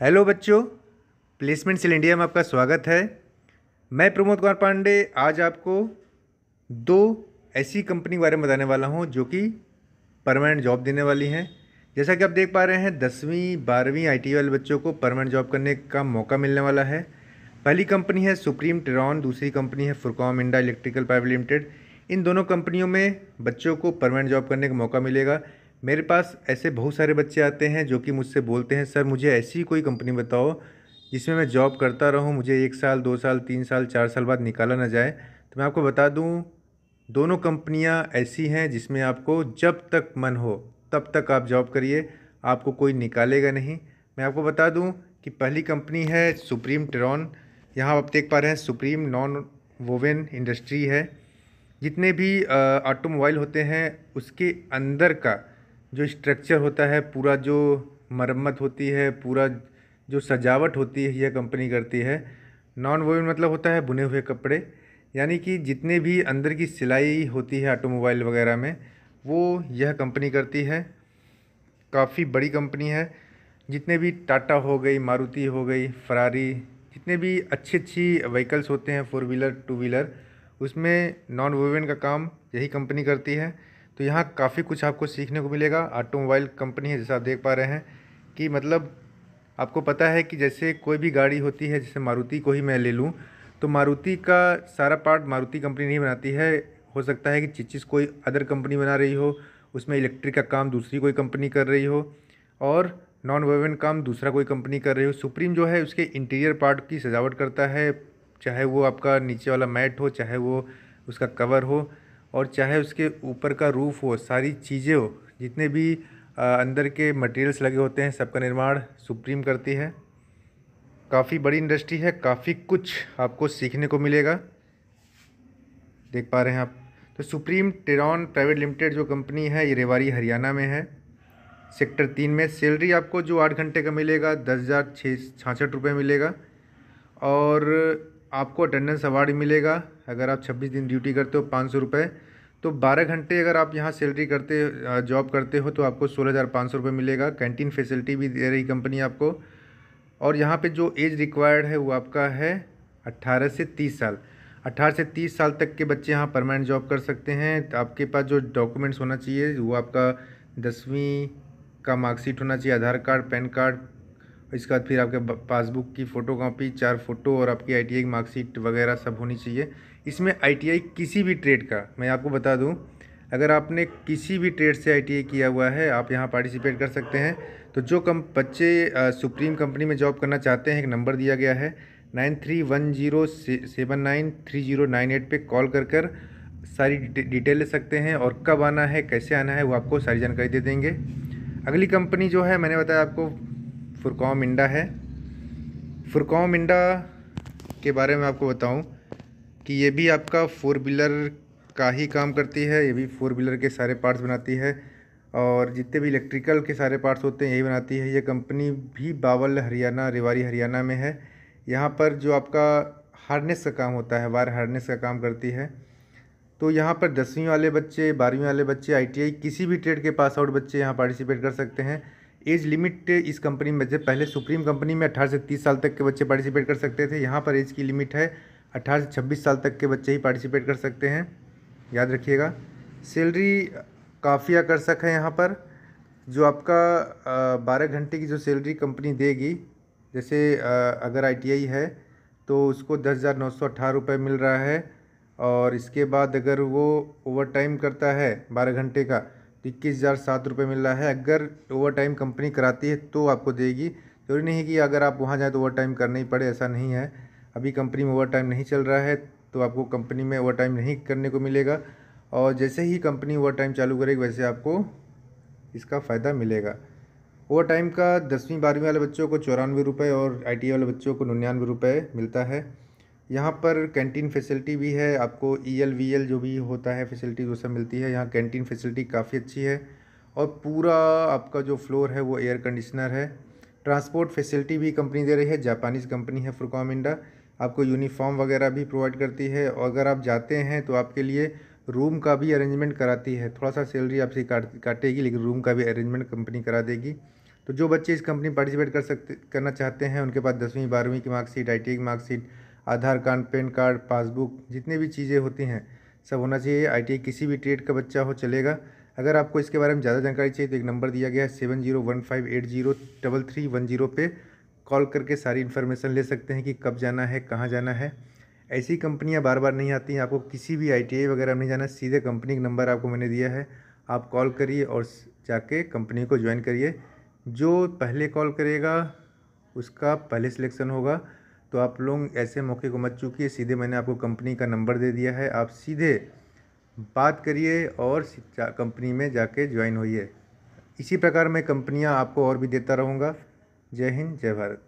hello बच्चों placement cell India में आपका स्वागत है मैं प्रमोद कुमार पांडे आज आपको दो ऐसी कंपनी के बारे में बताने वाला हूं जो कि परमानेंट जॉब देने वाली हैं जैसा कि आप देख पा रहे हैं दसवीं बारहवीं आईटी e वाले बच्चों को परमानेंट जॉब करने का मौका मिलने वाला है पहली कंपनी है सुप्रीम टेरॉन दूसरी कंपनी है फुरकॉम इंडा इलेक्ट्रिकल प्राइवेट लिमिटेड इन दोनों कंपनियों में बच्चों को परमानेंट जॉब करने का मौका मिलेगा मेरे पास ऐसे बहुत सारे बच्चे आते हैं जो कि मुझसे बोलते हैं सर मुझे ऐसी कोई कंपनी बताओ जिसमें मैं जॉब करता रहूं मुझे एक साल दो साल तीन साल चार साल बाद निकाला ना जाए तो मैं आपको बता दूं दोनों कंपनियां ऐसी हैं जिसमें आपको जब तक मन हो तब तक आप जॉब करिए आपको कोई निकालेगा नहीं मैं आपको बता दूँ कि पहली कंपनी है सुप्रीम ट्रॉन यहाँ आप देख पा रहे हैं सुप्रीम नॉन वोवेन इंडस्ट्री है जितने भी ऑटोमोबाइल होते हैं उसके अंदर का जो स्ट्रक्चर होता है पूरा जो मरम्मत होती है पूरा जो सजावट होती है यह कंपनी करती है नॉन वोवन मतलब होता है बुने हुए कपड़े यानी कि जितने भी अंदर की सिलाई होती है ऑटोमोबाइल वगैरह में वो यह कंपनी करती है काफ़ी बड़ी कंपनी है जितने भी टाटा हो गई मारुति हो गई फरारी जितने भी अच्छी अच्छी व्हीकल्स होते हैं फोर व्हीलर टू व्हीलर उसमें नॉन वोवन का काम यही कंपनी करती है तो यहाँ काफ़ी कुछ आपको सीखने को मिलेगा ऑटोमोबाइल कंपनी है जैसे आप देख पा रहे हैं कि मतलब आपको पता है कि जैसे कोई भी गाड़ी होती है जैसे मारुति को ही मैं ले लूँ तो मारुति का सारा पार्ट मारुति कंपनी नहीं बनाती है हो सकता है कि चिचिस कोई अदर कंपनी बना रही हो उसमें इलेक्ट्रिक का काम दूसरी कोई कंपनी कर रही हो और नॉन वेवन काम दूसरा कोई कंपनी कर रही हो सुप्रीम जो है उसके इंटीरियर पार्ट की सजावट करता है चाहे वो आपका नीचे वाला मैट हो चाहे वो उसका कवर हो और चाहे उसके ऊपर का रूफ़ हो सारी चीज़ें हो जितने भी अंदर के मटेरियल्स लगे होते हैं सबका निर्माण सुप्रीम करती है काफ़ी बड़ी इंडस्ट्री है काफ़ी कुछ आपको सीखने को मिलेगा देख पा रहे हैं आप तो सुप्रीम टेरॉन प्राइवेट लिमिटेड जो कंपनी है ये रेवाड़ी हरियाणा में है सेक्टर तीन में सैलरी आपको जो आठ घंटे का मिलेगा दस हज़ार छः छाछठ रुपये मिलेगा और आपको अटेंडेंस अवार्ड मिलेगा अगर आप छब्बीस दिन ड्यूटी करते हो पाँच सौ रुपये तो बारह घंटे अगर आप यहाँ सैलरी करते जॉब करते हो तो आपको सोलह हज़ार पाँच सौ रुपये मिलेगा कैंटीन फैसिलिटी भी दे रही कंपनी आपको और यहाँ पे जो एज रिक्वायर्ड है वो आपका है अट्ठारह से तीस साल अट्ठारह से तीस साल तक के बच्चे यहाँ परमानेंट जॉब कर सकते हैं तो आपके पास जो डॉक्यूमेंट्स होना चाहिए वो आपका दसवीं का मार्कशीट होना चाहिए आधार कार्ड पैन कार्ड इसके बाद फिर आपके पासबुक की फ़ोटो कापी चार फ़ोटो और आपकी आई मार्कशीट वगैरह सब होनी चाहिए इसमें आई किसी भी ट्रेड का मैं आपको बता दूँ अगर आपने किसी भी ट्रेड से आई किया हुआ है आप यहाँ पार्टिसिपेट कर सकते हैं तो जो कम बच्चे सुप्रीम कंपनी में जॉब करना चाहते हैं एक नंबर दिया गया है nine three one zero seven nine three zero nine eight पर कॉल कर कर सारी डिटेल ले सकते हैं और कब आना है कैसे आना है वो आपको सारी जानकारी दे देंगे अगली कंपनी जो है मैंने बताया आपको फुरकॉम इंडा है फुरकॉम इंडा के बारे में आपको बताऊं कि ये भी आपका फोर व्हीलर का ही काम करती है ये भी फोर व्हीलर के सारे पार्ट्स बनाती है और जितने भी इलेक्ट्रिकल के सारे पार्ट्स होते हैं यही बनाती है ये कंपनी भी बावल हरियाणा रिवारी हरियाणा में है यहाँ पर जो आपका हार्नेस का काम होता है वायर हार्नेस का काम करती है तो यहाँ पर दसवीं वाले बच्चे बारहवीं वाले बच्चे आईटीआई किसी भी ट्रेड के पास आउट बच्चे यहाँ पार्टिसिपेट कर सकते हैं एज लिमिट इस कंपनी में जब पहले सुप्रीम कंपनी में अट्ठारह से तीस साल तक के बच्चे पार्टिसिपेट कर सकते थे यहाँ पर एज की लिमिट है अट्ठारह से छब्बीस साल तक के बच्चे ही पार्टिसिपेट कर सकते हैं याद रखिएगा सैलरी काफ़ी आकर्षक है यहाँ पर जो आपका बारह घंटे की जो सैलरी कंपनी देगी जैसे आ, अगर आईटीआई है तो उसको दस हज़ार नौ सौ अट्ठारह रुपये मिल रहा है और इसके बाद अगर वो ओवर टाइम करता है बारह घंटे का इक्कीस हज़ार सात रुपये मिल रहा है अगर ओवर टाइम कंपनी कराती है तो आपको देगी जरूरी नहीं कि अगर आप वहाँ जाएँ तो ओवर टाइम करना ही पड़े ऐसा नहीं है अभी कंपनी में ओवर टाइम नहीं चल रहा है तो आपको कंपनी में ओवर टाइम नहीं करने को मिलेगा और जैसे ही कंपनी ओवर टाइम चालू करेगी वैसे आपको इसका फ़ायदा मिलेगा ओवर टाइम का दसवीं बारहवीं वाले बच्चों को चौरानवे रुपये और आई e वाले बच्चों को निन्यानवे रुपये मिलता है यहाँ पर कैंटीन फैसिलिटी भी है आपको ई एल वी एल जो भी होता है फैसिलिटी वो सब मिलती है यहाँ कैंटीन फैसिलिटी काफ़ी अच्छी है और पूरा आपका जो फ्लोर है वो एयर कंडीशनर है ट्रांसपोर्ट फैसिलिटी भी कंपनी दे रही है जापानीज़ कंपनी है फ्रुकॉम इंडा आपको यूनिफॉर्म वगैरह भी प्रोवाइड करती है और अगर आप जाते हैं तो आपके लिए रूम का भी अरेंजमेंट कराती है थोड़ा सा सैलरी आपसे काट काटेगी लेकिन रूम का भी अरेंजमेंट कंपनी करा देगी तो जो बच्चे इस कंपनी पार्टिसिपेट कर सकते करना चाहते हैं उनके पास दसवीं बारहवीं की मार्कशीट आई टी की marksheet Aadhaar card PAN card passbook जितनी भी चीज़ें होती हैं सब होना चाहिए आई किसी भी ट्रेड का बच्चा हो चलेगा अगर आपको इसके बारे में ज़्यादा जानकारी चाहिए तो एक नंबर दिया गया है seven zero one five eight zero double three one zero पे कॉल करके सारी इन्फॉर्मेशन ले सकते हैं कि कब जाना है कहाँ जाना है ऐसी कंपनियां बार बार नहीं आती हैं आपको किसी भी आई वगैरह में नहीं जाना सीधे कंपनी का नंबर आपको मैंने दिया है आप कॉल करिए और जाके कंपनी को ज्वाइन करिए जो पहले कॉल करेगा उसका पहले सिलेक्शन होगा तो आप लोग ऐसे मौके को मत चुकी सीधे मैंने आपको कंपनी का नंबर दे दिया है आप सीधे बात करिए और कंपनी में जाके ज्वाइन होइए इसी प्रकार मैं कंपनियां आपको और भी देता रहूँगा जय हिंद जय भारत